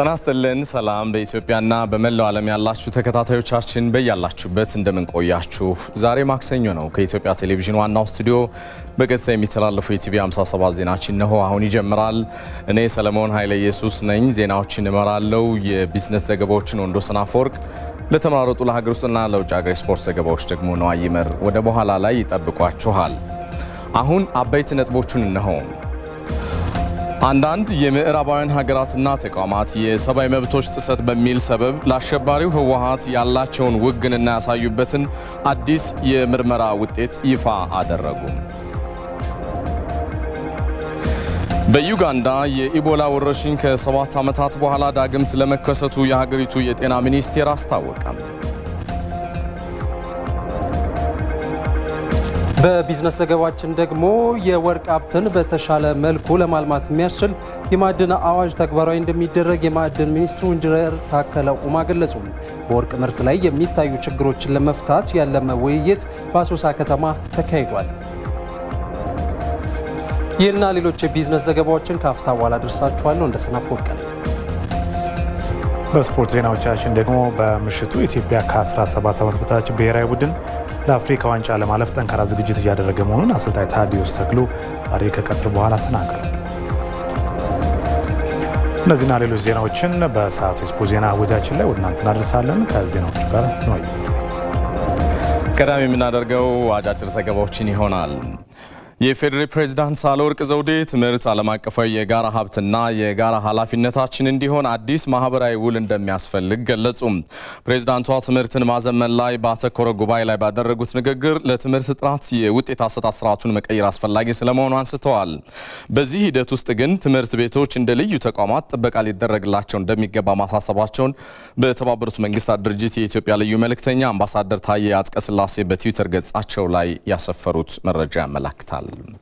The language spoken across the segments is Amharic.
ጤና ይስጥልን። ሰላም በኢትዮጵያና በመላው ዓለም ያላችሁ ተከታታዮቻችን በያላችሁበት እንደምንቆያችሁ። ዛሬ ማክሰኞ ነው። ከኢትዮጵያ ቴሌቪዥን ዋናው ስቱዲዮ በቀጥታ የሚተላለፉ የቲቪ 57 ዜናችን ነሆ አሁን ይጀምራል። እኔ ሰለሞን ኃይለ ኢየሱስ ነኝ። ዜናዎችን እመራለሁ። የቢዝነስ ዘገባዎችን ወንዶሰን አፈወርቅ ለተመራረጡ ለሀገር ውስጥና ለውጭ ሀገር ስፖርት ዘገባዎች ደግሞ ነዋይመር ወደ በኋላ ላይ ይጠብቋችኋል። አሁን አበይት ነጥቦቹን እነሆ። አንዳንድ የምዕራባውያን ሀገራትና ተቋማት የሰብአዊ መብቶች ጥሰት በሚል ሰበብ ለአሸባሪው ህወሀት ያላቸውን ውግንና ያሳዩበትን አዲስ የምርመራ ውጤት ይፋ አደረጉ። በዩጋንዳ የኢቦላ ወረርሽኝ ከሰባት ዓመታት በኋላ ዳግም ስለመከሰቱ የሀገሪቱ የጤና ሚኒስቴር አስታወቀም። በቢዝነስ ዘገባችን ደግሞ የወርቅ ሀብትን በተሻለ መልኩ ለማልማት የሚያስችል የማዕድን አዋጅ ተግባራዊ እንደሚደረግ የማዕድን ሚኒስትሩ ኢንጂነር ታከለ ኡማ ገለጹ። በወርቅ ምርት ላይ የሚታዩ ችግሮችን ለመፍታት ያለመ ውይይት በአሶሳ ከተማ ተካሂዷል። ይህና ሌሎች የቢዝነስ ዘገባዎችን ከአፍታ በኋላ ደርሳችኋለሁ። እንደ ሰናፍ ወርቅ በስፖርት ዜናዎቻችን ደግሞ በምሽቱ ኢትዮጵያ ከ17 ዓመት በታች ብሔራዊ ቡድን ለአፍሪካ ዋንጫ ለማለፍ ጠንካራ ዝግጅት እያደረገ መሆኑን አሰልጣኝ ታዲዮስ ተክሉ ዛሬ ከቀትር በኋላ ተናግረዋል። እነዚህና ሌሎች ዜናዎችን በሰዓቱ ስፖ ዜና ውጃችን ላይ ወደ እናንተ እናደርሳለን። ከዜናዎቹ ጋር ነው ቀዳሚ የምናደርገው አጫጭር ዘገባዎችን ይሆናል። የፌዴሬ ፕሬዝዳንት ሳህለወርቅ ዘውዴ ትምህርት ዓለም አቀፋዊ የጋራ ሀብትና የጋራ ኃላፊነታችን እንዲሆን አዲስ ማህበራዊ ውል እንደሚያስፈልግ ገለጹ። ፕሬዝዳንቷ ትምህርትን ማዘመን ላይ ባተኮረ ጉባኤ ላይ ባደረጉት ንግግር ለትምህርት ጥራት የውጤት አሰጣጥ ስርዓቱን መቀየር አስፈላጊ ስለመሆኑ አንስተዋል። በዚህ ሂደት ውስጥ ግን ትምህርት ቤቶች እንደ ልዩ ተቋማት ጥበቃ ሊደረግላቸው እንደሚገባ ማሳሰባቸውን በተባበሩት መንግስታት ድርጅት የኢትዮጵያ ልዩ መልእክተኛ አምባሳደር ታዬ አጽቀስላሴ በትዊተር ገጻቸው ላይ ያሰፈሩት መረጃ ያመላክታል። Boom.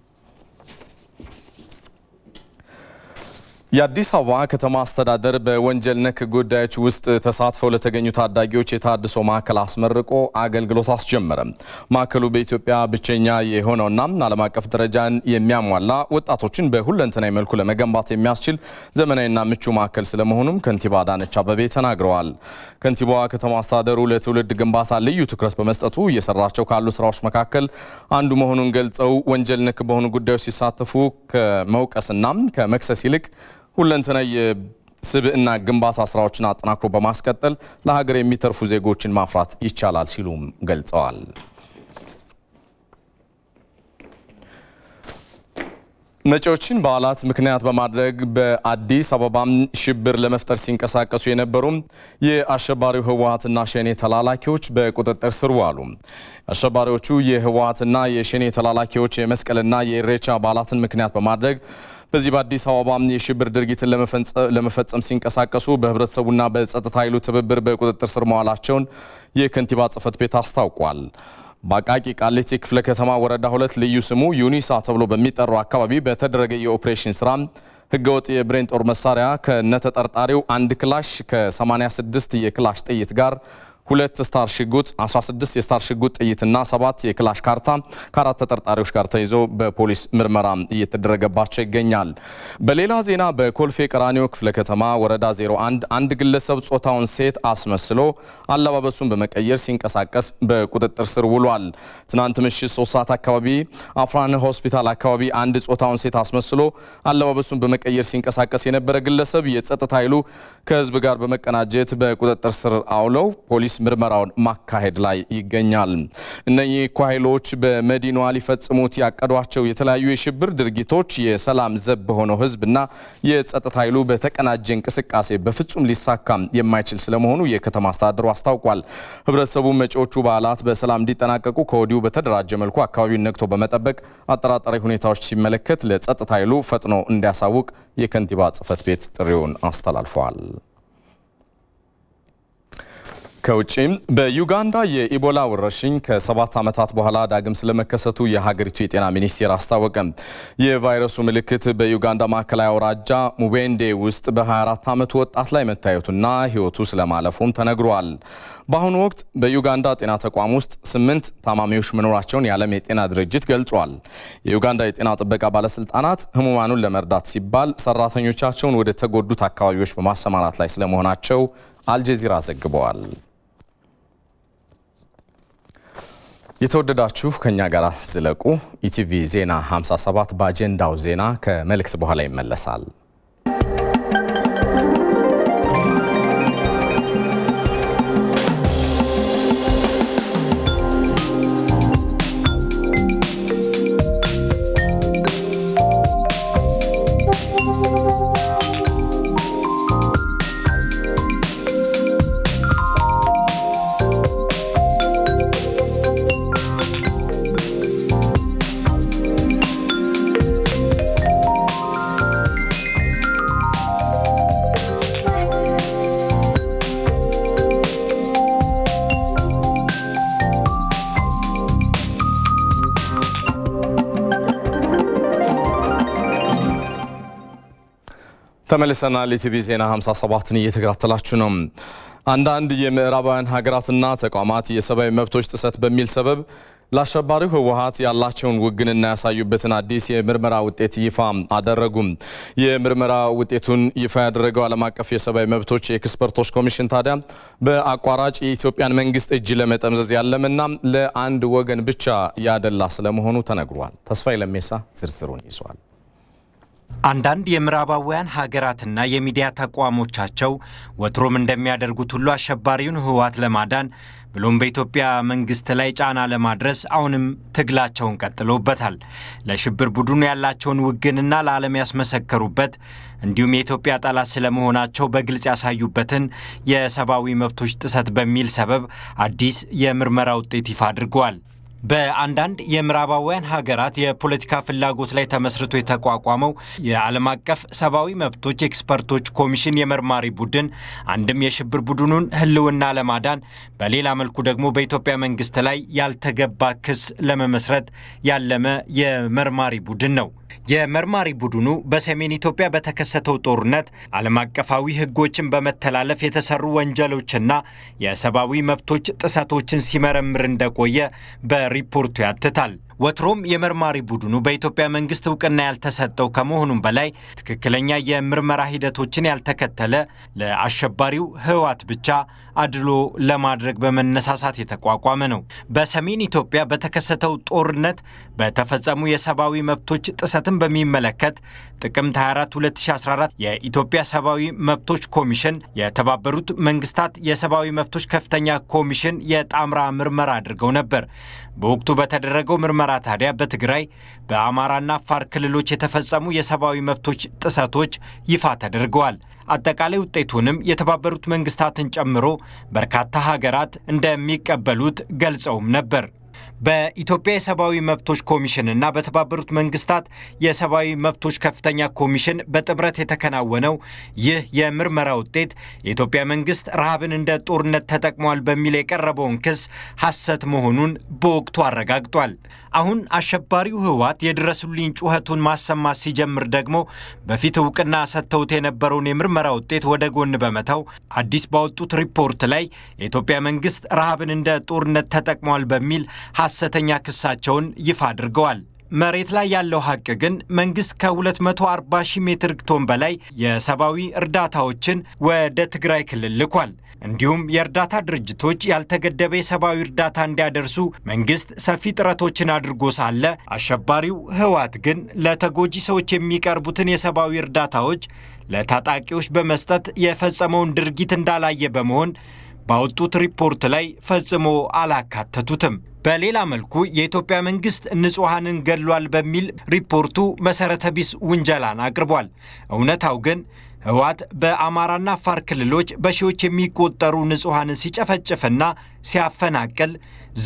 የአዲስ አበባ ከተማ አስተዳደር በወንጀል ነክ ጉዳዮች ውስጥ ተሳትፈው ለተገኙ ታዳጊዎች የታድሶ ማዕከል አስመርቆ አገልግሎት አስጀመረም። ማዕከሉ በኢትዮጵያ ብቸኛ የሆነውና ዓለም አቀፍ ደረጃን የሚያሟላ ወጣቶችን በሁለንተናዊ መልኩ ለመገንባት የሚያስችል ዘመናዊና ምቹ ማዕከል ስለመሆኑም ከንቲባ አዳነች አበቤ ተናግረዋል። ከንቲባዋ ከተማ አስተዳደሩ ለትውልድ ግንባታ ልዩ ትኩረት በመስጠቱ እየሰራቸው ካሉ ስራዎች መካከል አንዱ መሆኑን ገልጸው ወንጀል ነክ በሆኑ ጉዳዮች ሲሳተፉ ከመውቀስና ከመክሰስ ይልቅ ሁለንተና የስብዕና ግንባታ ስራዎችን አጠናክሮ በማስቀጠል ለሀገር የሚተርፉ ዜጎችን ማፍራት ይቻላል ሲሉም ገልጸዋል። መጪዎችን በዓላት ምክንያት በማድረግ በአዲስ አበባም ሽብር ለመፍጠር ሲንቀሳቀሱ የነበሩ የአሸባሪው ህወሀትና ሸኔ ተላላኪዎች በቁጥጥር ስር ዋሉ። አሸባሪዎቹ የህወሀትና የሸኔ ተላላኪዎች የመስቀልና የኢሬቻ በዓላትን ምክንያት በማድረግ በዚህ በአዲስ አበባ የሽብር ድርጊትን ለመፈጸም ሲንቀሳቀሱ በህብረተሰቡና በጸጥታ ኃይሉ ትብብር በቁጥጥር ስር መዋላቸውን የከንቲባ ጽህፈት ቤት አስታውቋል። በአቃቂ ቃሊቲ ክፍለ ከተማ ወረዳ ሁለት ልዩ ስሙ ዩኒሳ ተብሎ በሚጠራው አካባቢ በተደረገ የኦፕሬሽን ስራ ህገወጥ የብሬን ጦር መሳሪያ ከነተጠርጣሪው አንድ ክላሽ ከ86 የክላሽ ጥይት ጋር ሁለት ስታር ሽጉጥ 16 የስታር ሽጉጥ ጥይትና ሰባት የክላሽ ካርታ ከአራት ተጠርጣሪዎች ጋር ተይዞ በፖሊስ ምርመራ እየተደረገባቸው ይገኛል። በሌላ ዜና በኮልፌ ቀራኒዮ ክፍለ ከተማ ወረዳ 01 አንድ ግለሰብ ጾታውን ሴት አስመስሎ አለባበሱን በመቀየር ሲንቀሳቀስ በቁጥጥር ስር ውሏል። ትናንት ምሽት 3 ሰዓት አካባቢ አፍራን ሆስፒታል አካባቢ አንድ ጾታውን ሴት አስመስሎ አለባበሱን በመቀየር ሲንቀሳቀስ የነበረ ግለሰብ የጸጥታ ኃይሉ ከህዝብ ጋር በመቀናጀት በቁጥጥር ስር አውለው ፖሊስ ምርመራውን ማካሄድ ላይ ይገኛል። እነኚህ እኮ ኃይሎች በመዲናዋ ሊፈጽሙት ያቀዷቸው የተለያዩ የሽብር ድርጊቶች የሰላም ዘብ በሆነው ህዝብና የጸጥታ ኃይሉ በተቀናጀ እንቅስቃሴ በፍጹም ሊሳካም የማይችል ስለመሆኑ የከተማ አስተዳደሩ አስታውቋል። ህብረተሰቡ መጪዎቹ በዓላት በሰላም እንዲጠናቀቁ ከወዲሁ በተደራጀ መልኩ አካባቢውን ነግቶ በመጠበቅ አጠራጣሪ ሁኔታዎች ሲመለከት ለጸጥታ ኃይሉ ፈጥኖ እንዲያሳውቅ የከንቲባ ጽህፈት ቤት ጥሪውን አስተላልፈዋል። ከውጭም በዩጋንዳ የኢቦላ ወረርሽኝ ከሰባት ዓመታት በኋላ ዳግም ስለመከሰቱ የሀገሪቱ የጤና ሚኒስቴር አስታወቀም። የቫይረሱ ምልክት በዩጋንዳ ማዕከላዊ አውራጃ ሙቤንዴ ውስጥ በ24 ዓመቱ ወጣት ላይ መታየቱና ሕይወቱ ስለማለፉም ተነግሯል። በአሁኑ ወቅት በዩጋንዳ ጤና ተቋም ውስጥ ስምንት ታማሚዎች መኖራቸውን የዓለም የጤና ድርጅት ገልጿል። የዩጋንዳ የጤና ጥበቃ ባለስልጣናት ህሙማኑን ለመርዳት ሲባል ሰራተኞቻቸውን ወደ ተጎዱት አካባቢዎች በማሰማራት ላይ ስለመሆናቸው አልጀዚራ ዘግበዋል። የተወደዳችሁ ከኛ ጋር ዝለቁ ኢቲቪ ዜና 57 በአጀንዳው ዜና ከመልእክት በኋላ ይመለሳል። ተመልሰናል። ኢቲቪ ዜና 57ን እየተከታተላችሁ ነው። አንዳንድ የምዕራባውያን ሀገራትና ተቋማት የሰብአዊ መብቶች ጥሰት በሚል ሰበብ ለአሸባሪው ህወሀት ያላቸውን ውግንና ያሳዩበትን አዲስ የምርመራ ውጤት ይፋ አደረጉም። የምርመራ ውጤቱን ይፋ ያደረገው ዓለም አቀፍ የሰብአዊ መብቶች ኤክስፐርቶች ኮሚሽን ታዲያ በአቋራጭ የኢትዮጵያን መንግስት እጅ ለመጠምዘዝ ያለምና ለአንድ ወገን ብቻ ያደላ ስለመሆኑ ተነግሯል። ተስፋይ ለሜሳ ዝርዝሩን ይዟል። አንዳንድ የምዕራባውያን ሀገራትና የሚዲያ ተቋሞቻቸው ወትሮም እንደሚያደርጉት ሁሉ አሸባሪውን ህወሓት ለማዳን ብሎም በኢትዮጵያ መንግስት ላይ ጫና ለማድረስ አሁንም ትግላቸውን ቀጥለውበታል። ለሽብር ቡድኑ ያላቸውን ውግንና ለዓለም ያስመሰከሩበት እንዲሁም የኢትዮጵያ ጠላት ስለመሆናቸው በግልጽ ያሳዩበትን የሰብአዊ መብቶች ጥሰት በሚል ሰበብ አዲስ የምርመራ ውጤት ይፋ አድርገዋል። በአንዳንድ የምዕራባውያን ሀገራት የፖለቲካ ፍላጎት ላይ ተመስርቶ የተቋቋመው የዓለም አቀፍ ሰብአዊ መብቶች ኤክስፐርቶች ኮሚሽን የመርማሪ ቡድን አንድም የሽብር ቡድኑን ሕልውና ለማዳን በሌላ መልኩ ደግሞ በኢትዮጵያ መንግስት ላይ ያልተገባ ክስ ለመመስረት ያለመ የመርማሪ ቡድን ነው። የመርማሪ ቡድኑ በሰሜን ኢትዮጵያ በተከሰተው ጦርነት ዓለም አቀፋዊ ሕጎችን በመተላለፍ የተሰሩ ወንጀሎችና የሰብአዊ መብቶች ጥሰቶችን ሲመረምር እንደቆየ በሪፖርቱ ያትታል። ወትሮም የመርማሪ ቡድኑ በኢትዮጵያ መንግስት እውቅና ያልተሰጠው ከመሆኑም በላይ ትክክለኛ የምርመራ ሂደቶችን ያልተከተለ ለአሸባሪው ህወሓት ብቻ አድሎ ለማድረግ በመነሳሳት የተቋቋመ ነው። በሰሜን ኢትዮጵያ በተከሰተው ጦርነት በተፈጸሙ የሰብአዊ መብቶች ጥሰትን በሚመለከት ጥቅምት 24 2014 የኢትዮጵያ ሰብአዊ መብቶች ኮሚሽን የተባበሩት መንግስታት የሰብአዊ መብቶች ከፍተኛ ኮሚሽን የጣምራ ምርመራ አድርገው ነበር። በወቅቱ በተደረገው ምርመራ በጋራ ታዲያ በትግራይ በአማራና አፋር ክልሎች የተፈጸሙ የሰብአዊ መብቶች ጥሰቶች ይፋ ተደርገዋል። አጠቃላይ ውጤቱንም የተባበሩት መንግስታትን ጨምሮ በርካታ ሀገራት እንደሚቀበሉት ገልጸውም ነበር። በኢትዮጵያ የሰብአዊ መብቶች ኮሚሽን እና በተባበሩት መንግስታት የሰብአዊ መብቶች ከፍተኛ ኮሚሽን በጥምረት የተከናወነው ይህ የምርመራ ውጤት የኢትዮጵያ መንግስት ረሃብን እንደ ጦርነት ተጠቅሟል በሚል የቀረበውን ክስ ሐሰት መሆኑን በወቅቱ አረጋግጧል። አሁን አሸባሪው ህወሓት የድረሱልኝ ጩኸቱን ማሰማት ሲጀምር ደግሞ በፊት እውቅና ሰጥተውት የነበረውን የምርመራ ውጤት ወደ ጎን በመተው አዲስ ባወጡት ሪፖርት ላይ የኢትዮጵያ መንግስት ረሃብን እንደ ጦርነት ተጠቅሟል በሚል ሐሰተኛ ክሳቸውን ይፋ አድርገዋል። መሬት ላይ ያለው ሀቅ ግን መንግስት ከ240 ሺህ ሜትር ቶን በላይ የሰብአዊ እርዳታዎችን ወደ ትግራይ ክልል ልኳል። እንዲሁም የእርዳታ ድርጅቶች ያልተገደበ የሰብአዊ እርዳታ እንዲያደርሱ መንግስት ሰፊ ጥረቶችን አድርጎ ሳለ አሸባሪው ህወሓት ግን ለተጎጂ ሰዎች የሚቀርቡትን የሰብአዊ እርዳታዎች ለታጣቂዎች በመስጠት የፈጸመውን ድርጊት እንዳላየ በመሆን ባወጡት ሪፖርት ላይ ፈጽሞ አላካተቱትም። በሌላ መልኩ የኢትዮጵያ መንግስት ንጹሐንን ገድሏል በሚል ሪፖርቱ መሰረተ ቢስ ውንጀላን አቅርቧል። እውነታው ግን ህወሓት በአማራና አፋር ክልሎች በሺዎች የሚቆጠሩ ንጹሐንን ሲጨፈጭፍና ሲያፈናቅል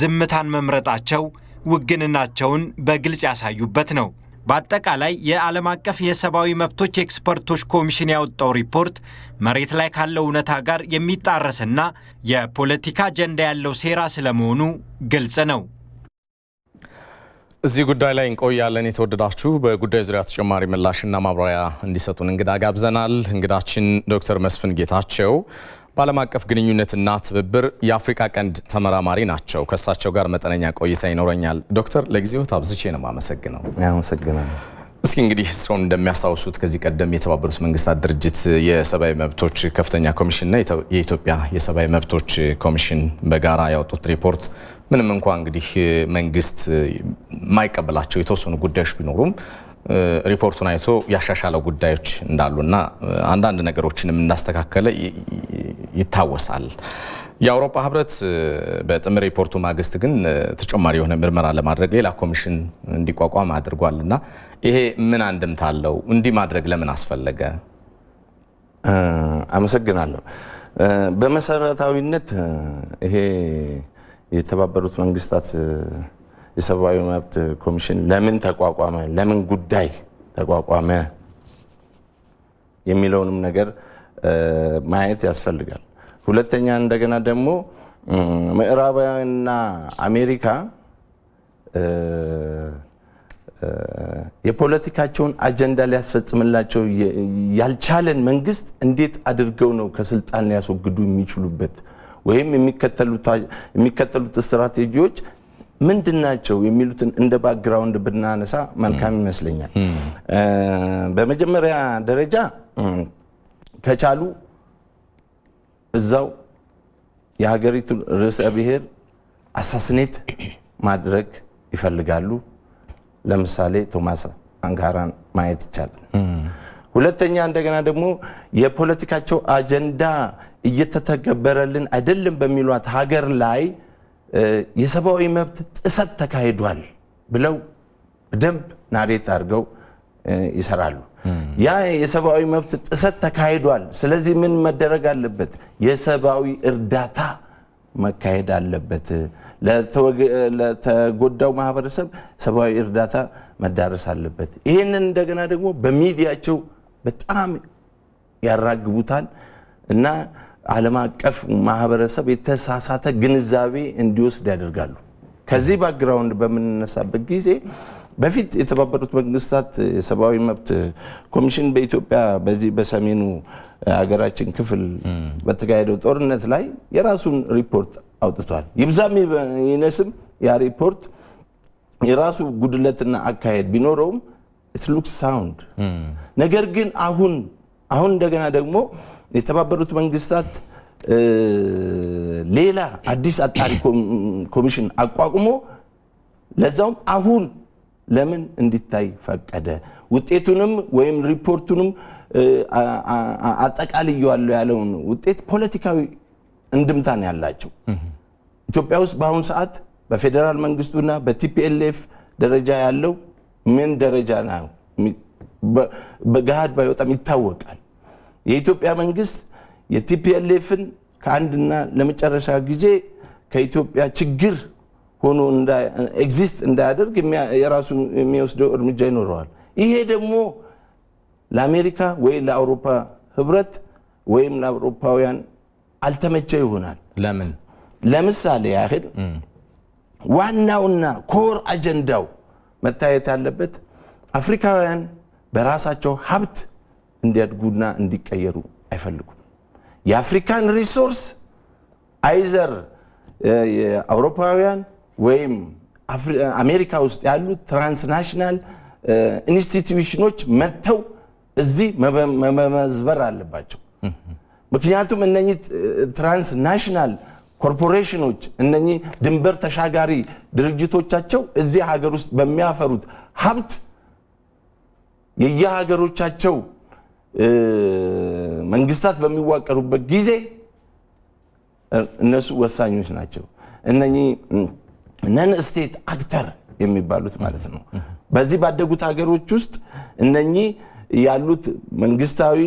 ዝምታን መምረጣቸው ውግንናቸውን በግልጽ ያሳዩበት ነው። በአጠቃላይ የዓለም አቀፍ የሰብአዊ መብቶች ኤክስፐርቶች ኮሚሽን ያወጣው ሪፖርት መሬት ላይ ካለው እውነታ ጋር የሚጣረስና የፖለቲካ አጀንዳ ያለው ሴራ ስለመሆኑ ግልጽ ነው። እዚህ ጉዳይ ላይ እንቆያለን። የተወደዳችሁ በጉዳይ ዙሪያ ተጨማሪ ምላሽና ማብራሪያ እንዲሰጡን እንግዳ ጋብዘናል። እንግዳችን ዶክተር መስፍን ጌታቸው በዓለም አቀፍ ግንኙነትና ትብብር የአፍሪካ ቀንድ ተመራማሪ ናቸው። ከእሳቸው ጋር መጠነኛ ቆይታ ይኖረኛል። ዶክተር ለጊዜው ታብዝቼ ነው የማመሰግነው። አመሰግናለሁ። እስኪ እንግዲህ ስራውን እንደሚያስታውሱት ከዚህ ቀደም የተባበሩት መንግስታት ድርጅት የሰብአዊ መብቶች ከፍተኛ ኮሚሽንና የኢትዮጵያ የሰብአዊ መብቶች ኮሚሽን በጋራ ያወጡት ሪፖርት ምንም እንኳ እንግዲህ መንግስት የማይቀበላቸው የተወሰኑ ጉዳዮች ቢኖሩም ሪፖርቱን አይቶ ያሻሻለው ጉዳዮች እንዳሉና አንዳንድ ነገሮችንም እንዳስተካከለ ይታወሳል። የአውሮፓ ህብረት በጥምር ሪፖርቱ ማግስት ግን ተጨማሪ የሆነ ምርመራ ለማድረግ ሌላ ኮሚሽን እንዲቋቋም አድርጓል እና ይሄ ምን አንድምታ አለው? እንዲህ ማድረግ ለምን አስፈለገ? አመሰግናለሁ። በመሰረታዊነት ይሄ የተባበሩት መንግስታት የሰብአዊ መብት ኮሚሽን ለምን ተቋቋመ፣ ለምን ጉዳይ ተቋቋመ የሚለውንም ነገር ማየት ያስፈልጋል። ሁለተኛ እንደገና ደግሞ ምዕራባውያንና አሜሪካ የፖለቲካቸውን አጀንዳ ሊያስፈጽምላቸው ያልቻለን መንግስት እንዴት አድርገው ነው ከስልጣን ሊያስወግዱ የሚችሉበት ወይም የሚከተሉት ስትራቴጂዎች ምንድን ናቸው የሚሉትን እንደ ባክግራውንድ ብናነሳ መልካም ይመስለኛል። በመጀመሪያ ደረጃ ከቻሉ እዛው የሀገሪቱን ርዕሰ ብሔር አሳስኔት ማድረግ ይፈልጋሉ። ለምሳሌ ቶማስ አንጋራን ማየት ይቻላል። ሁለተኛ እንደገና ደግሞ የፖለቲካቸው አጀንዳ እየተተገበረልን አይደለም በሚሏት ሀገር ላይ የሰብአዊ መብት ጥሰት ተካሂዷል ብለው በደንብ ናሬት አድርገው ይሰራሉ። ያ የሰብአዊ መብት ጥሰት ተካሂዷል፣ ስለዚህ ምን መደረግ አለበት? የሰብአዊ እርዳታ መካሄድ አለበት፣ ለተጎዳው ማህበረሰብ ሰብአዊ እርዳታ መዳረስ አለበት። ይህንን እንደገና ደግሞ በሚዲያቸው በጣም ያራግቡታል እና ዓለም አቀፍ ማህበረሰብ የተሳሳተ ግንዛቤ እንዲወስድ ያደርጋሉ። ከዚህ ባክግራውንድ በምንነሳበት ጊዜ በፊት የተባበሩት መንግስታት የሰብአዊ መብት ኮሚሽን በኢትዮጵያ በዚህ በሰሜኑ ሀገራችን ክፍል በተካሄደው ጦርነት ላይ የራሱን ሪፖርት አውጥቷል። ይብዛም ይነስም ያ ሪፖርት የራሱ ጉድለትና አካሄድ ቢኖረውም ኢት ሉክስ ሳውንድ ነገር ግን አሁን አሁን እንደገና ደግሞ የተባበሩት መንግስታት ሌላ አዲስ አጣሪ ኮሚሽን አቋቁሞ ለዛውም አሁን ለምን እንዲታይ ፈቀደ? ውጤቱንም ወይም ሪፖርቱንም አጠቃልየዋለሁ ያለውን ውጤት ፖለቲካዊ እንድምታ ነው ያላቸው። ኢትዮጵያ ውስጥ በአሁኑ ሰዓት በፌዴራል መንግስቱና በቲፒኤልኤፍ ደረጃ ያለው ምን ደረጃ ነው በገሃድ ባይወጣም ይታወቃል። የኢትዮጵያ መንግስት የቲፒኤልኤፍን ከአንድና ለመጨረሻ ጊዜ ከኢትዮጵያ ችግር ሆኖ ኤግዚስት እንዳያደርግ የራሱ የሚወስደው እርምጃ ይኖረዋል። ይሄ ደግሞ ለአሜሪካ ወይ ለአውሮፓ ህብረት ወይም ለአውሮፓውያን አልተመቸ ይሆናል። ለምን? ለምሳሌ ያህል ዋናውና ኮር አጀንዳው መታየት ያለበት አፍሪካውያን በራሳቸው ሀብት እንዲያድጉና እንዲቀየሩ አይፈልጉም። የአፍሪካን ሪሶርስ አይዘር አውሮፓውያን ወይም አሜሪካ ውስጥ ያሉ ትራንስናሽናል ኢንስቲትዩሽኖች መጥተው እዚህ መመዝበር አለባቸው። ምክንያቱም እነኚህ ትራንስናሽናል ኮርፖሬሽኖች እነኚህ ድንበር ተሻጋሪ ድርጅቶቻቸው እዚህ ሀገር ውስጥ በሚያፈሩት ሀብት የየሀገሮቻቸው መንግስታት በሚዋቀሩበት ጊዜ እነሱ ወሳኞች ናቸው። እነኚህ ነን ስቴት አክተር የሚባሉት ማለት ነው። በዚህ ባደጉት ሀገሮች ውስጥ እነኚህ ያሉት መንግስታዊ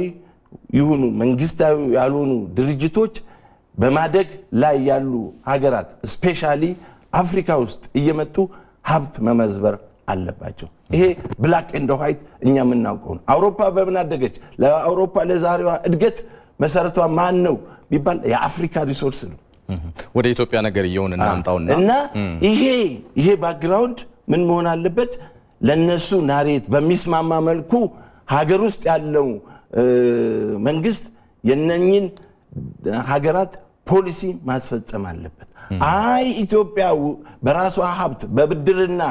ይሁኑ መንግስታዊ ያልሆኑ ድርጅቶች በማደግ ላይ ያሉ ሀገራት ስፔሻሊ አፍሪካ ውስጥ እየመጡ ሀብት መመዝበር አለባቸው። ይሄ ብላክ ኤንድ ዋይት እኛ የምናውቀው ነው። አውሮፓ በምን አደገች? ለአውሮፓ ለዛሬዋ እድገት መሰረቷ ማን ነው ቢባል የአፍሪካ ሪሶርስ ነው። ወደ ኢትዮጵያ ነገር እየሆን እናምጣውና እና ይሄ ይሄ ባክግራውንድ ምን መሆን አለበት? ለነሱ ናሬት በሚስማማ መልኩ ሀገር ውስጥ ያለው መንግስት የነኝን ሀገራት ፖሊሲ ማስፈጸም አለበት። አይ ኢትዮጵያ በራሷ ሀብት በብድርና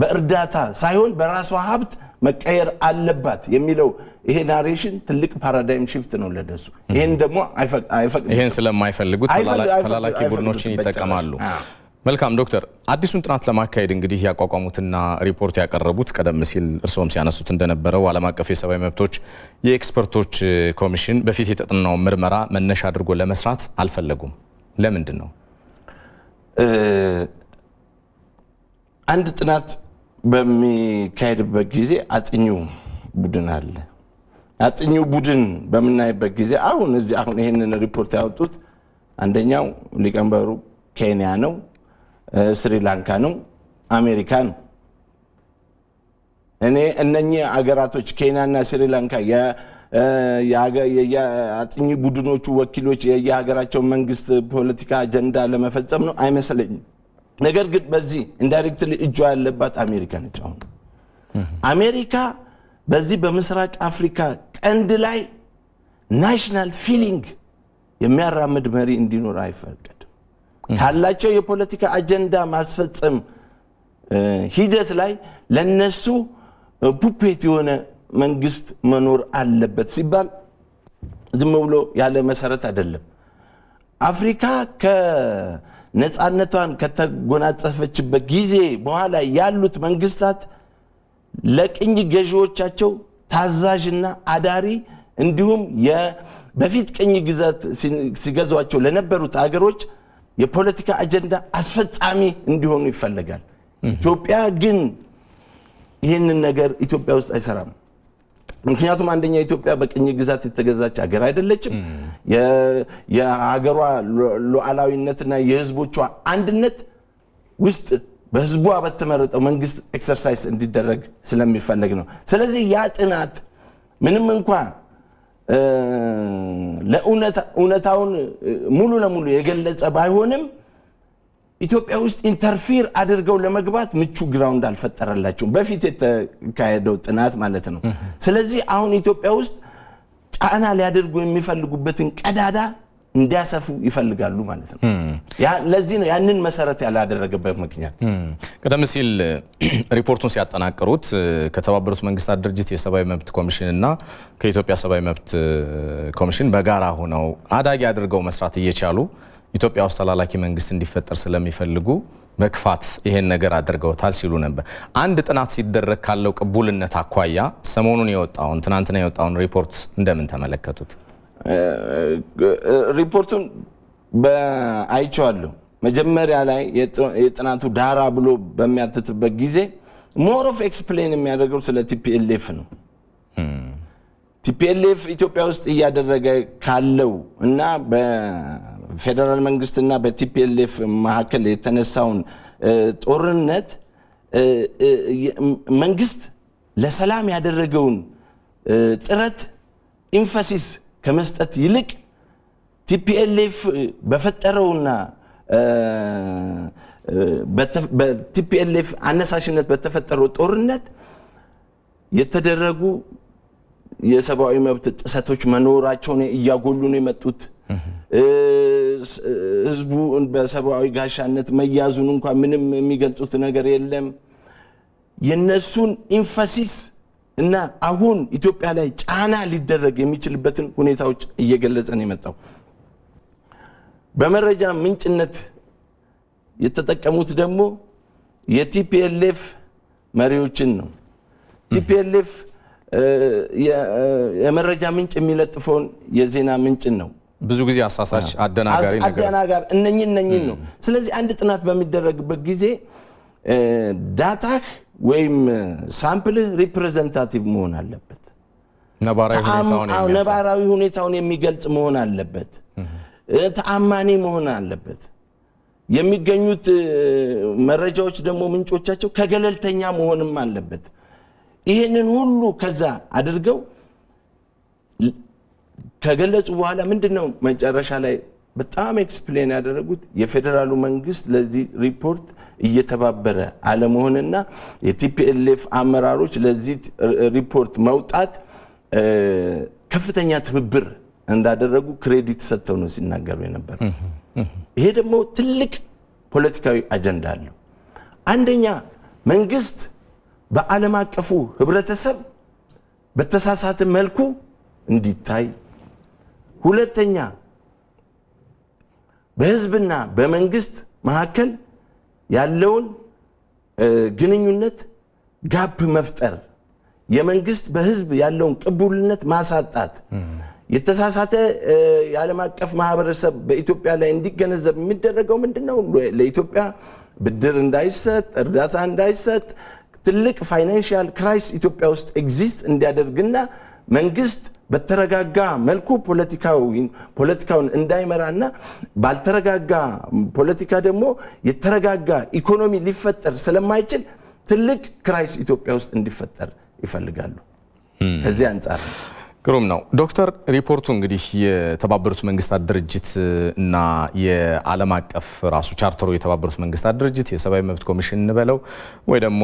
በእርዳታ ሳይሆን በራሷ ሀብት መቀየር አለባት የሚለው ይሄ ናሬሽን ትልቅ ፓራዳይም ሽፍት ነው ለደሱ። ይህን ደግሞ ይህን ስለማይፈልጉት ተላላኪ ቡድኖችን ይጠቀማሉ። መልካም ዶክተር፣ አዲሱን ጥናት ለማካሄድ እንግዲህ ያቋቋሙትና ሪፖርት ያቀረቡት ቀደም ሲል እርስዎም ሲያነሱት እንደነበረው ዓለም አቀፍ የሰብአዊ መብቶች የኤክስፐርቶች ኮሚሽን በፊት የተጠናውን ምርመራ መነሻ አድርጎ ለመስራት አልፈለጉም። ለምንድን ነው? አንድ ጥናት በሚካሄድበት ጊዜ አጥኚው ቡድን አለ። አጥኚው ቡድን በምናይበት ጊዜ አሁን እዚህ አሁን ይህንን ሪፖርት ያወጡት አንደኛው ሊቀመንበሩ ኬንያ ነው፣ ስሪላንካ ነው፣ አሜሪካ ነው። እኔ እነኚህ አገራቶች ኬንያና ስሪላንካ የአጥኚ ቡድኖቹ ወኪሎች የየሀገራቸው መንግስት ፖለቲካ አጀንዳ ለመፈጸም ነው አይመስለኝም። ነገር ግን በዚህ ኢንዳይሬክትሊ እጇ ያለባት አሜሪካ ነች። አሁን አሜሪካ በዚህ በምስራቅ አፍሪካ ቀንድ ላይ ናሽናል ፊሊንግ የሚያራምድ መሪ እንዲኖር አይፈቀድም። ካላቸው የፖለቲካ አጀንዳ ማስፈጸም ሂደት ላይ ለነሱ ፑፔት የሆነ መንግስት መኖር አለበት ሲባል ዝም ብሎ ያለ መሰረት አይደለም። አፍሪካ ነፃነቷን ከተጎናጸፈችበት ጊዜ በኋላ ያሉት መንግስታት ለቅኝ ገዢዎቻቸው ታዛዥና አዳሪ እንዲሁም በፊት ቅኝ ግዛት ሲገዟቸው ለነበሩት አገሮች የፖለቲካ አጀንዳ አስፈጻሚ እንዲሆኑ ይፈለጋል። ኢትዮጵያ ግን ይህንን ነገር ኢትዮጵያ ውስጥ አይሰራም። ምክንያቱም አንደኛ ኢትዮጵያ በቅኝ ግዛት የተገዛች ሀገር አይደለችም። የሀገሯ ሉዓላዊነትና የህዝቦቿ አንድነት ውስጥ በህዝቡ በተመረጠው መንግስት ኤክሰርሳይዝ እንዲደረግ ስለሚፈለግ ነው። ስለዚህ ያ ጥናት ምንም እንኳ ለእውነታውን ሙሉ ለሙሉ የገለጸ ባይሆንም ኢትዮጵያ ውስጥ ኢንተርፌር አድርገው ለመግባት ምቹ ግራውንድ አልፈጠረላቸውም፣ በፊት የተካሄደው ጥናት ማለት ነው። ስለዚህ አሁን ኢትዮጵያ ውስጥ ጫና ሊያደርጉ የሚፈልጉበትን ቀዳዳ እንዲያሰፉ ይፈልጋሉ ማለት ነው። ለዚህ ነው ያንን መሰረት ያላደረገበት ምክንያት። ቀደም ሲል ሪፖርቱን ሲያጠናቅሩት ከተባበሩት መንግስታት ድርጅት የሰብአዊ መብት ኮሚሽን እና ከኢትዮጵያ ሰብአዊ መብት ኮሚሽን በጋራ ሆነው አዳጊ አድርገው መስራት እየቻሉ ኢትዮጵያ ውስጥ ተላላኪ መንግስት እንዲፈጠር ስለሚፈልጉ መክፋት ይሄን ነገር አድርገውታል ሲሉ ነበር። አንድ ጥናት ሲደረግ ካለው ቅቡልነት አኳያ ሰሞኑን የወጣውን ትናንትና የወጣውን ሪፖርት እንደምን ተመለከቱት? ሪፖርቱን አይቼዋለሁ። መጀመሪያ ላይ የጥናቱ ዳራ ብሎ በሚያትትበት ጊዜ ሞር ኦፍ ኤክስፕሌን የሚያደርገው ስለ ቲፒኤልኤፍ ነው። ቲፒኤልኤፍ ኢትዮጵያ ውስጥ እያደረገ ካለው እና በፌዴራል መንግስትና በቲፒኤልኤፍ መካከል የተነሳውን ጦርነት መንግስት ለሰላም ያደረገውን ጥረት ኢንፈሲስ ከመስጠት ይልቅ ቲፒኤልኤፍ በፈጠረውና በቲፒኤልኤፍ አነሳሽነት በተፈጠረው ጦርነት የተደረጉ የሰብአዊ መብት ጥሰቶች መኖራቸውን እያጎሉ ነው የመጡት። ህዝቡ በሰብአዊ ጋሻነት መያዙን እንኳ ምንም የሚገልጹት ነገር የለም። የነሱን ኢንፋሲስ እና አሁን ኢትዮጵያ ላይ ጫና ሊደረግ የሚችልበትን ሁኔታዎች እየገለጸ ነው የመጣው። በመረጃ ምንጭነት የተጠቀሙት ደግሞ የቲፒኤልኤፍ መሪዎችን ነው። ቲፒኤልኤፍ የመረጃ ምንጭ የሚለጥፈውን የዜና ምንጭን ነው ብዙ ጊዜ አሳሳች አደናጋሪ አደናጋሪ እነኝን እነኝን ነው። ስለዚህ አንድ ጥናት በሚደረግበት ጊዜ ዳታህ ወይም ሳምፕልህ ሪፕሬዘንታቲቭ መሆን አለበት፣ ነባራዊ ሁኔታውን የሚገልጽ መሆን አለበት፣ ተአማኒ መሆን አለበት። የሚገኙት መረጃዎች ደግሞ ምንጮቻቸው ከገለልተኛ መሆንም አለበት። ይሄንን ሁሉ ከዛ አድርገው ከገለጹ በኋላ ምንድን ነው መጨረሻ ላይ በጣም ኤክስፕሌን ያደረጉት የፌዴራሉ መንግስት ለዚህ ሪፖርት እየተባበረ አለመሆንና የቲፒኤልኤፍ አመራሮች ለዚህ ሪፖርት መውጣት ከፍተኛ ትብብር እንዳደረጉ ክሬዲት ሰጥተው ነው ሲናገሩ የነበረ። ይሄ ደግሞ ትልቅ ፖለቲካዊ አጀንዳ አለው። አንደኛ መንግስት በዓለም አቀፉ ህብረተሰብ በተሳሳተ መልኩ እንዲታይ፣ ሁለተኛ በህዝብና በመንግስት መካከል ያለውን ግንኙነት ጋፕ መፍጠር፣ የመንግስት በህዝብ ያለውን ቅቡልነት ማሳጣት፣ የተሳሳተ የዓለም አቀፍ ማህበረሰብ በኢትዮጵያ ላይ እንዲገነዘብ የሚደረገው ምንድን ነው? ለኢትዮጵያ ብድር እንዳይሰጥ፣ እርዳታ እንዳይሰጥ ትልቅ ፋይናንሽል ክራይስ ኢትዮጵያ ውስጥ ኤግዚስት እንዲያደርግና መንግስት በተረጋጋ መልኩ ፖለቲካውን እንዳይመራና ባልተረጋጋ ፖለቲካ ደግሞ የተረጋጋ ኢኮኖሚ ሊፈጠር ስለማይችል ትልቅ ክራይስ ኢትዮጵያ ውስጥ እንዲፈጠር ይፈልጋሉ። ከዚህ አንጻር ግሩም ነው ዶክተር። ሪፖርቱ እንግዲህ የተባበሩት መንግስታት ድርጅት እና የዓለም አቀፍ ራሱ ቻርተሩ የተባበሩት መንግስታት ድርጅት የሰብአዊ መብት ኮሚሽን እንበለው ወይ ደግሞ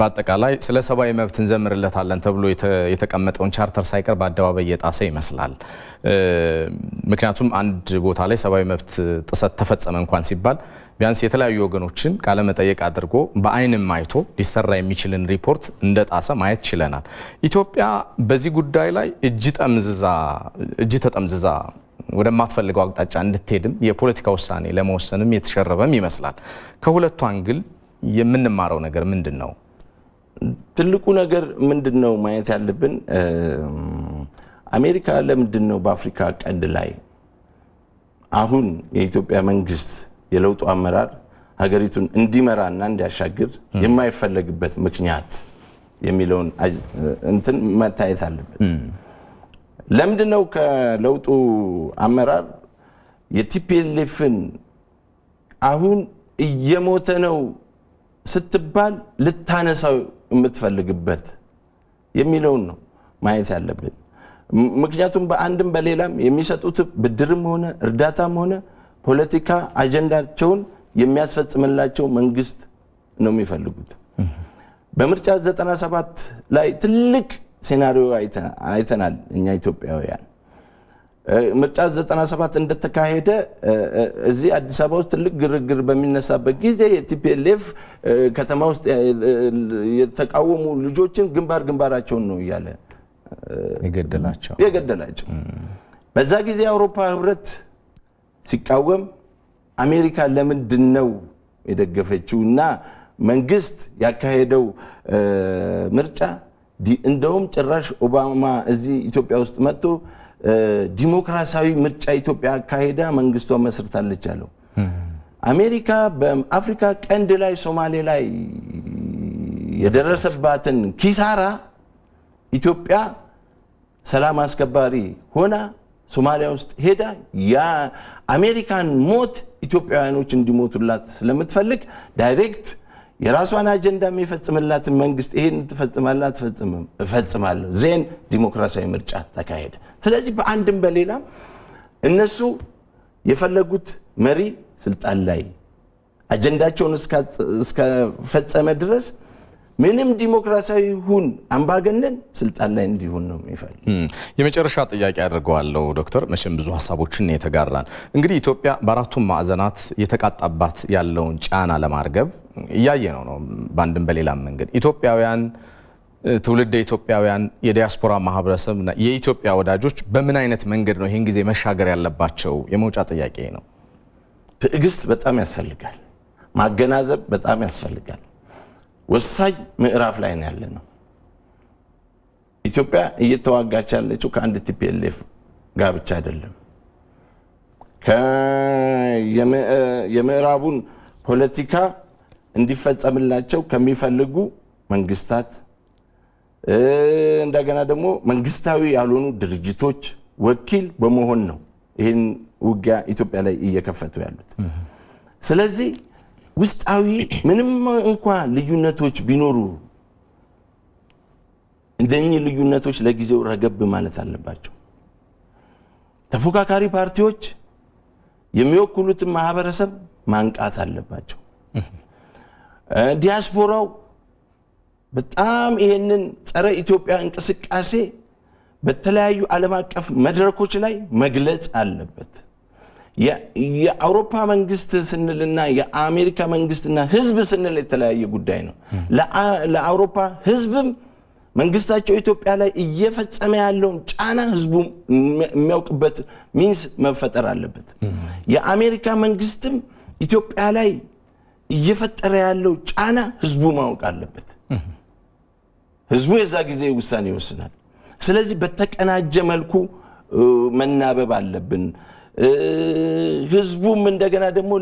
በአጠቃላይ ስለ ሰብአዊ መብት እንዘምርለታለን ተብሎ የተቀመጠውን ቻርተር ሳይቀር በአደባባይ እየጣሰ ይመስላል። ምክንያቱም አንድ ቦታ ላይ ሰብአዊ መብት ጥሰት ተፈጸመ እንኳን ሲባል ቢያንስ የተለያዩ ወገኖችን ቃለመጠየቅ አድርጎ በአይንም አይቶ ሊሰራ የሚችልን ሪፖርት ጣሰ ማየት ችለናል። ኢትዮጵያ በዚህ ጉዳይ ላይ እጅ ተጠምዝዛ ወደማትፈልገው አቅጣጫ እንድትሄድም የፖለቲካ ውሳኔ ለመወሰንም የተሸረበም ይመስላል። ከሁለቱ አንግል የምንማረው ነገር ምንድን ነው? ትልቁ ነገር ምንድን ነው ማየት ያለብን አሜሪካ ለምንድን ነው በአፍሪካ ቀንድ ላይ አሁን የኢትዮጵያ መንግስት የለውጡ አመራር ሀገሪቱን እንዲመራና እንዲያሻግር የማይፈለግበት ምክንያት የሚለውን እንትን መታየት አለበት። ለምንድን ነው ከለውጡ አመራር የቲፒኤልኤፍን አሁን እየሞተ ነው ስትባል ልታነሳው የምትፈልግበት የሚለውን ነው ማየት ያለብን። ምክንያቱም በአንድም በሌላም የሚሰጡት ብድርም ሆነ እርዳታም ሆነ ፖለቲካ አጀንዳቸውን የሚያስፈጽምላቸው መንግስት ነው የሚፈልጉት። በምርጫ 97 ላይ ትልቅ ሴናሪዮ አይተናል እኛ ኢትዮጵያውያን። ምርጫ 97 እንደተካሄደ እዚህ አዲስ አበባ ውስጥ ትልቅ ግርግር በሚነሳበት ጊዜ የቲፒኤልኤፍ ከተማ ውስጥ የተቃወሙ ልጆችን ግንባር ግንባራቸውን ነው እያለ የገደላቸው የገደላቸው በዛ ጊዜ የአውሮፓ ህብረት ሲቃወም አሜሪካ ለምንድን ነው የደገፈችው? እና መንግስት ያካሄደው ምርጫ እንደውም ጭራሽ ኦባማ እዚህ ኢትዮጵያ ውስጥ መጥቶ ዲሞክራሲያዊ ምርጫ ኢትዮጵያ አካሄዳ መንግስቷ መስርታለች አለው። አሜሪካ በአፍሪካ ቀንድ ላይ ሶማሌ ላይ የደረሰባትን ኪሳራ ኢትዮጵያ ሰላም አስከባሪ ሆና ሶማሊያ ውስጥ ሄዳ የአሜሪካን ሞት ኢትዮጵያውያኖች እንዲሞቱላት ስለምትፈልግ ዳይሬክት የራሷን አጀንዳ የሚፈጽምላትን መንግስት ይሄን ትፈጽማለህ አትፈጽምም? እፈጽማለሁ። ዜን ዲሞክራሲያዊ ምርጫ ተካሄደ። ስለዚህ በአንድም በሌላ እነሱ የፈለጉት መሪ ስልጣን ላይ አጀንዳቸውን እስከፈጸመ ድረስ ምንም ዲሞክራሲያዊ ሁን አምባገነን ስልጣን ላይ እንዲሆን ነው የሚፈልግ። የመጨረሻ ጥያቄ አድርገዋለሁ ዶክተር። መቼም ብዙ ሀሳቦችን የተጋራን እንግዲህ ኢትዮጵያ በአራቱም ማዕዘናት የተቃጣባት ያለውን ጫና ለማርገብ እያየ ነው ነው በአንድም በሌላም መንገድ ኢትዮጵያውያን ትውልድ ኢትዮጵያውያን የዲያስፖራ ማህበረሰብና የኢትዮጵያ ወዳጆች በምን አይነት መንገድ ነው ይህን ጊዜ መሻገር ያለባቸው? የመውጫ ጥያቄ ነው። ትዕግስት በጣም ያስፈልጋል። ማገናዘብ በጣም ያስፈልጋል። ወሳኝ ምዕራፍ ላይ ነው ያለ ነው። ኢትዮጵያ እየተዋጋች ያለችው ከአንድ ቲፒኤልኤፍ ጋር ብቻ አይደለም። የምዕራቡን ፖለቲካ እንዲፈጸምላቸው ከሚፈልጉ መንግስታት እንደገና ደግሞ መንግስታዊ ያልሆኑ ድርጅቶች ወኪል በመሆን ነው ይህን ውጊያ ኢትዮጵያ ላይ እየከፈቱ ያሉት። ስለዚህ ውስጣዊ ምንም እንኳ ልዩነቶች ቢኖሩ እንደኚህ ልዩነቶች ለጊዜው ረገብ ማለት አለባቸው። ተፎካካሪ ፓርቲዎች የሚወክሉትን ማህበረሰብ ማንቃት አለባቸው። ዲያስፖራው በጣም ይሄንን ጸረ ኢትዮጵያ እንቅስቃሴ በተለያዩ ዓለም አቀፍ መድረኮች ላይ መግለጽ አለበት። የአውሮፓ መንግስት ስንልና የአሜሪካ መንግስትና ህዝብ ስንል የተለያየ ጉዳይ ነው። ለአውሮፓ ህዝብም መንግስታቸው ኢትዮጵያ ላይ እየፈጸመ ያለውን ጫና ህዝቡ የሚያውቅበት ሚንስ መፈጠር አለበት። የአሜሪካ መንግስትም ኢትዮጵያ ላይ እየፈጠረ ያለው ጫና ህዝቡ ማወቅ አለበት። ህዝቡ የዛ ጊዜ ውሳኔ ይወስናል። ስለዚህ በተቀናጀ መልኩ መናበብ አለብን። ህዝቡም እንደገና ደግሞ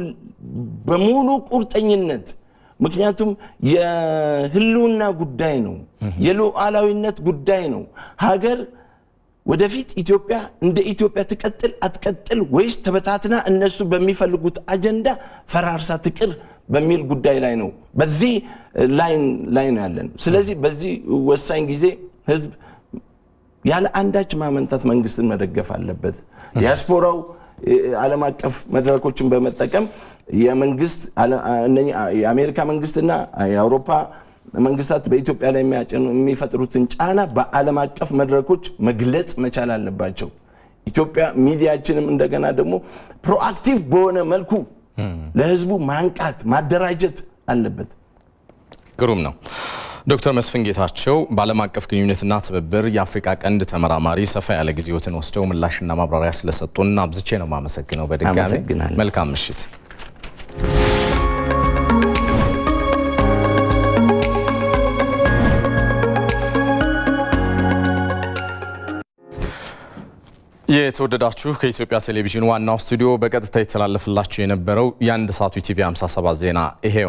በሙሉ ቁርጠኝነት ምክንያቱም የህልውና ጉዳይ ነው፣ የሉዓላዊነት ጉዳይ ነው። ሀገር ወደፊት ኢትዮጵያ እንደ ኢትዮጵያ ትቀጥል አትቀጥል ወይስ ተበታትና እነሱ በሚፈልጉት አጀንዳ ፈራርሳ ትቅር በሚል ጉዳይ ላይ ነው። በዚህ ላይን ላይ ነው ያለን። ስለዚህ በዚህ ወሳኝ ጊዜ ህዝብ ያለ አንዳች ማመንታት መንግስትን መደገፍ አለበት። ዲያስፖራው ዓለም አቀፍ መድረኮችን በመጠቀም የመንግስት የአሜሪካ መንግስትና የአውሮፓ መንግስታት በኢትዮጵያ ላይ የሚፈጥሩትን ጫና በዓለም አቀፍ መድረኮች መግለጽ መቻል አለባቸው። ኢትዮጵያ ሚዲያችንም እንደገና ደግሞ ፕሮአክቲቭ በሆነ መልኩ ለህዝቡ ማንቃት ማደራጀት አለበት። ግሩም ነው። ዶክተር መስፍን ጌታቸው በዓለም አቀፍ ግንኙነትና ትብብር የአፍሪካ ቀንድ ተመራማሪ ሰፋ ያለ ጊዜዎትን ወስደው ምላሽና ማብራሪያ ስለሰጡን አብዝቼ ነው ማመሰግነው። በድጋሚ መልካም ምሽት። የተወደዳችሁ ከኢትዮጵያ ቴሌቪዥን ዋናው ስቱዲዮ በቀጥታ የተላለፍላችሁ የነበረው የአንድ ሰዓቱ ኢቲቪ 57 ዜና ይሄው